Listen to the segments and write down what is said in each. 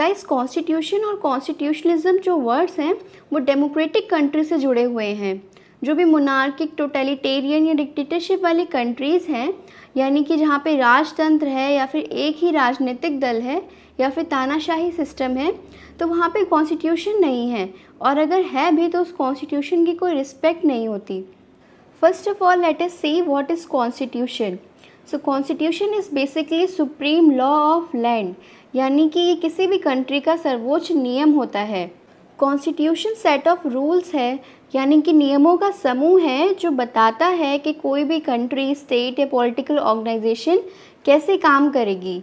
Guys constitution और constitutionalism जो words हैं वो डेमोक्रेटिक कंट्री से जुड़े हुए हैं जो भी मोनार्किक टोटलिटेरियन या डिक्टेटरशिप वाली कंट्रीज़ हैं यानी कि जहाँ पे राजतंत्र है या फिर एक ही राजनीतिक दल है या फिर तानाशाही सिस्टम है तो वहाँ पे कॉन्स्टिट्यूशन नहीं है और अगर है भी तो उस कॉन्स्टिट्यूशन की कोई रिस्पेक्ट नहीं होती first of all let's see what is constitution so constitution is basically supreme law of land यानी कि ये किसी भी कंट्री का सर्वोच्च नियम होता है कॉन्स्टिट्यूशन सेट ऑफ रूल्स है यानी कि नियमों का समूह है जो बताता है कि कोई भी कंट्री स्टेट या पॉलिटिकल ऑर्गेनाइजेशन कैसे काम करेगी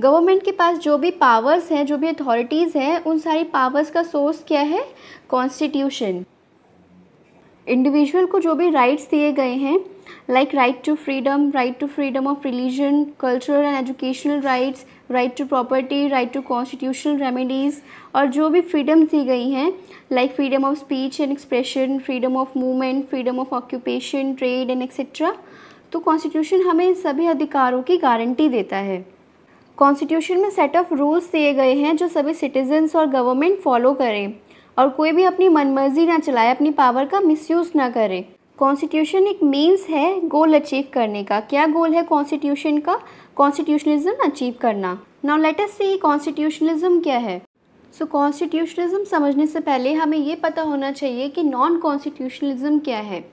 गवर्नमेंट के पास जो भी पावर्स हैं जो भी अथॉरिटीज़ हैं उन सारी पावर्स का सोर्स क्या है कॉन्स्टिट्यूशन इंडिविजुअल को जो भी राइट्स दिए गए हैं like right to freedom right to freedom of religion cultural and educational rights right to property right to constitutional remedies और जो भी फ्रीडम्स दी गई हैं like freedom of speech and expression freedom of movement freedom of occupation trade and etcetera तो constitution हमें सभी अधिकारों की गारंटी देता है कॉन्स्टिट्यूशन में सेट ऑफ रूल्स दिए गए हैं जो सभी सिटीजन्स और गवर्नमेंट फॉलो करें और कोई भी अपनी मनमर्जी ना चलाए अपनी पावर का मिसयूज़ ना करे कॉन्स्टिट्यूशन एक मीन्स है गोल अचीव करने का क्या गोल है कॉन्स्टिट्यूशन का कॉन्स्टिट्यूशनलिज्म अचीव करना now let us see constitutionalism क्या है सो so, कॉन्स्टिट्यूशनलिज्म समझने से पहले हमें ये पता होना चाहिए कि नॉन कॉन्स्टिट्यूशनलिज्म क्या है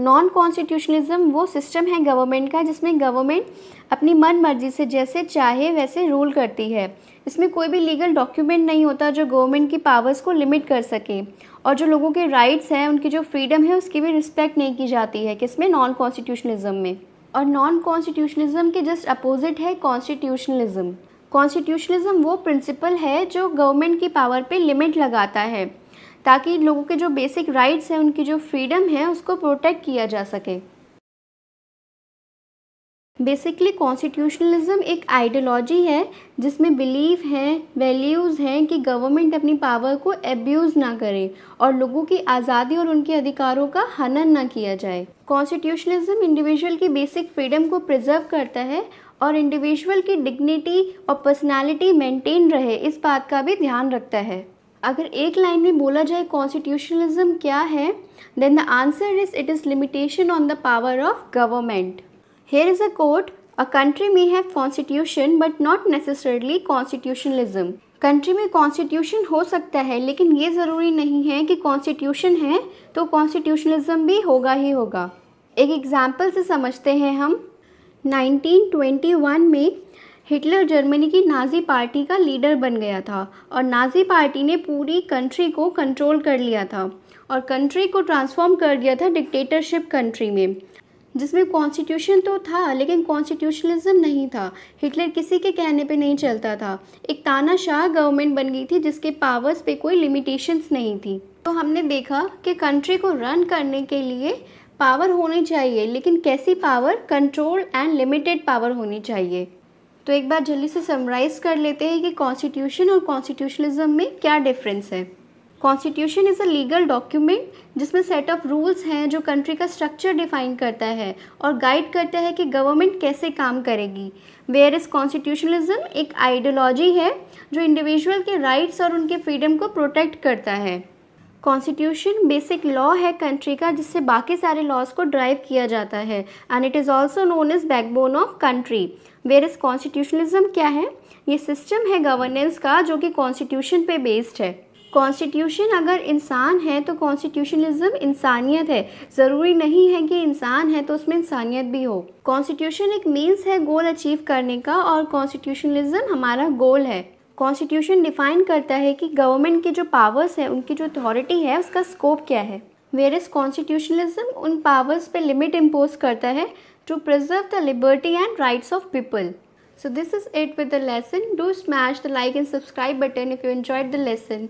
नॉन कॉन्स्टिट्यूशनलिज्म वो सिस्टम है गवर्नमेंट का जिसमें गवर्नमेंट अपनी मन मर्जी से जैसे चाहे वैसे रूल करती है इसमें कोई भी लीगल डॉक्यूमेंट नहीं होता जो गवर्नमेंट की पावर्स को लिमिट कर सके और जो लोगों के राइट्स हैं उनकी जो फ्रीडम है उसकी भी रिस्पेक्ट नहीं की जाती है किसमें नॉन कॉन्स्टिट्यूशनलिज्म में और नॉन कॉन्स्टिट्यूशनलिज्म के जस्ट अपोजिट है कॉन्स्टिट्यूशनलिज्म कॉन्स्टिट्यूशनलिज्म वो प्रिंसिपल है जो गवर्नमेंट की पावर पे लिमिट लगाता है ताकि लोगों के जो बेसिक राइट्स हैं उनकी जो फ्रीडम है उसको प्रोटेक्ट किया जा सके बेसिकली कॉन्स्टिट्यूशनलिज्म एक आइडियोलॉजी है जिसमें बिलीव हैं वैल्यूज़ हैं कि गवर्नमेंट अपनी पावर को एब्यूज़ ना करे और लोगों की आज़ादी और उनके अधिकारों का हनन ना किया जाए कॉन्स्टिट्यूशनलिज्म इंडिविजुअल की बेसिक फ्रीडम को प्रिजर्व करता है और इंडिविजुअल की डिग्निटी और पर्सनैलिटी मेंटेन रहे इस बात का भी ध्यान रखता है अगर एक लाइन में बोला जाए कॉन्स्टिट्यूशनलिज्म क्या है then the answer is it is limitation on the power of government Here is a quote, a country may have constitution but not necessarily constitutionalism. Country में कॉन्स्टिट्यूशन हो सकता है लेकिन ये ज़रूरी नहीं है कि कॉन्स्टिट्यूशन है तो कॉन्स्टिट्यूशनलिज्म भी होगा ही होगा एक एग्ज़ाम्पल से समझते हैं हम 1921 में हिटलर जर्मनी की नाजी पार्टी का लीडर बन गया था और नाजी पार्टी ने पूरी कंट्री को कंट्रोल कर लिया था और कंट्री को ट्रांसफॉर्म कर दिया था डिक्टेटरशिप कंट्री में जिसमें कॉन्स्टिट्यूशन तो था लेकिन कॉन्स्टिट्यूशनलिज्म नहीं था हिटलर किसी के कहने पे नहीं चलता था एक तानाशाह गवर्नमेंट बन गई थी जिसके पावर्स पे कोई लिमिटेशंस नहीं थी तो हमने देखा कि कंट्री को रन करने के लिए पावर होनी चाहिए लेकिन कैसी power control and limited power होनी चाहिए तो एक बार जल्दी से समराइज़ कर लेते हैं कि कॉन्स्टिट्यूशन और कॉन्स्टिट्यूशनलिज्म में क्या डिफरेंस है constitution is a legal document जिसमें सेट ऑफ रूल्स हैं जो कंट्री का स्ट्रक्चर डिफाइन करता है और गाइड करता है कि गवर्नमेंट कैसे काम करेगी वेयर इज़ कॉन्स्टिट्यूशनलिज्म एक आइडियोलॉजी है जो इंडिविजुअल के राइट्स और उनके फ्रीडम को प्रोटेक्ट करता है कॉन्स्टिट्यूशन बेसिक लॉ है कंट्री का जिससे बाकी सारे लॉज को ड्राइव किया जाता है and it is also known is backbone of country whereas constitutionalism क्या है ये सिस्टम है गवर्नेंस का जो कि कॉन्स्टिट्यूशन पे बेस्ड है कॉन्स्टिट्यूशन अगर इंसान है तो कॉन्स्टिट्यूशनलिज्म इंसानियत है ज़रूरी नहीं है कि इंसान है तो उसमें इंसानियत भी हो कॉन्स्टिट्यूशन एक मीन्स है गोल अचीव करने का और कॉन्स्टिट्यूशनलिज्म हमारा गोल है कॉन्स्टिट्यूशन डिफाइन करता है कि गवर्नमेंट की जो पावर्स हैं उनकी जो अथॉरिटी है उसका स्कोप क्या है वेयर इज़ कॉन्स्टिट्यूशनलिज्म उन पावर्स पे लिमिट इम्पोज करता है to preserve the liberty and rights of people so this is it with the lesson do smash the like and subscribe button if you enjoyed the lesson